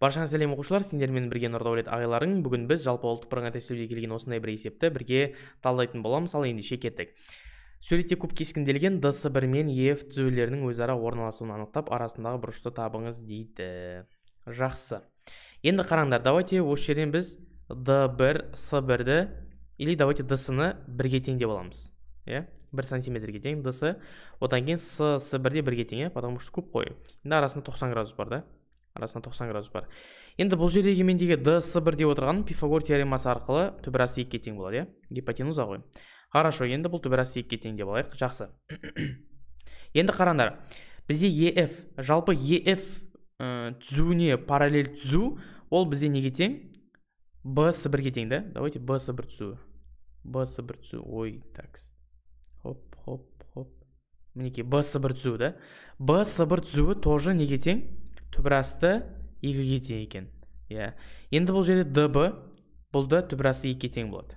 баршаңа сәлем оқушылар сендермен бірге нұрдәулет ағайларың бүгін біз жалпы ұлттық бірыңғай тестілеуге келген осындай бір есепті бірге талдайтын боламыз ал ендеше кеттік суретте көп кескінделген дс бір мен еф түзулерінің өзара орналасуын анықтап арасындағы бұрышты табыңыз дейді жақсы енді қараңдар давайте осы жерден біз д бір с бірді или давайте ds-ны бірге деп аламыз иә бір сантиметрге тең дс одан кейін с с бірде бірге тең иә потому что куб қой енді арасында 90 градус бар да арасында 90 градус бар енді бұл жердегі мендегі с бір деп отырған пифагор теоремасы арқылы түбірасы екіге тең болады иә гипотенуза ғой хорошо енді бұл түбірасы екіге тең деп алайық жақсы енді қараңдар бізде еф жалпы еф ә, түзуіне параллель түзу ол бізде неге тең бс бірге тең да давайте бс бір түзуі бс бір түзу ой такс хоп хоп хоп мінекей бс бір түзуі да бс бір түзуі тоже неге тең түбірасты екіге тең екен иә енді бұл жерде дб бұл да түбірасты екіге тең болады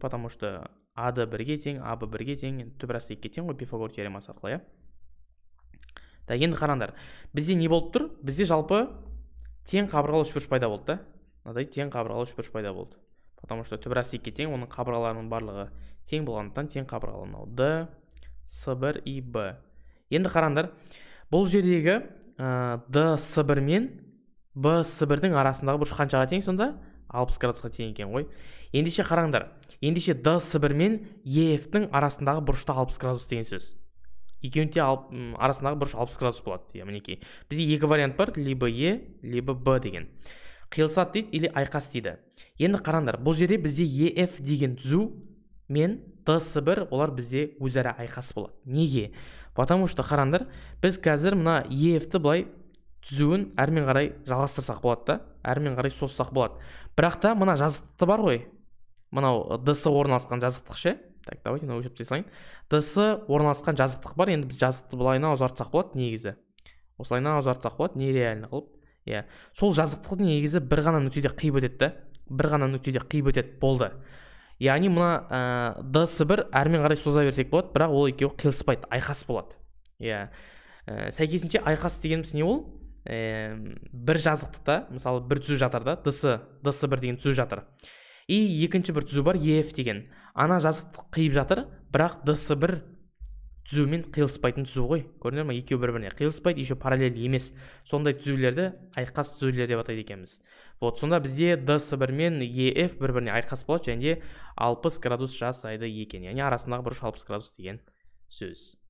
потому что ад бірге тең аб бірге тең түбірасты екіге тең ғой пифагор теоремасы арқылы иә так енді қараңдар бізде не болып тұр бізде жалпы тең қабырғалы үшбұрыш пайда болды да мынадай тең қабырғалы үшбұрыш пайда болды потому что түбірасты екіге тең оның қабырғаларының барлығы тең болғандықтан тең қабырғалы мынау д с бір и б енді қараңдар бұл жердегі ә, д сібір мен б сібірдің арасындағы бұрыш қаншаға тең сонда алпыс градусқа тең екен ғой ендеше қараңдар ендеше д сібір мен ефтің арасындағы бұрышта алпыс градус деген сөз екеуінде арасындағы бұрыш алпыс градус болады иә мінекей бізде екі вариант бар либо е либо б деген қиылысады дейді или айқас дейді енді қараңдар бұл жерде бізде еф деген түзу мен д сібір олар бізде өзара айқас болады неге потому что қараңдар біз қазір мына ефті e былай түзуін әрмен қарай жалғастырсақ болады да әрмен қарай созсақ болады бірақ та мына жазықтықты бар ғой мынау дс орналасқан жазықтық ше так давайте мынау өшіріп тастай салайын дс орналасқан жазықтық бар енді біз жазықты былайына ұзартсақ болады негізі осылайына ұзартсақ болады нереально қылып иә сол жазықтықты негізі бір ғана нүктеде қиып өтеді да бір ғана нүктеде қиып өтеді болды яғни мына ә, дс бір әрмен қарай соза берсек болады бірақ ол екеуі қиылыспайды айқас болады иә ә, сәйкесінше айқас дегеніміз не ол ә, бір жазықтықта мысалы бір түзу жатыр да дс дс бір деген түзу жатыр и екінші бір түзу бар еф деген ана жазықтық қиып жатыр бірақ дс бір түзумен қиылыспайтын түзу ғой көрдіңдер ма екеуі бір біріне қиылыспайды еще параллель емес сондай түзулерді айқас түзулер деп атайды екенбіз вот сонда бізде дс бір мен еф бір біріне айқас болады және де алпыс градус жасайды екен яғни арасындағы бұрыш алпыс градус деген сөз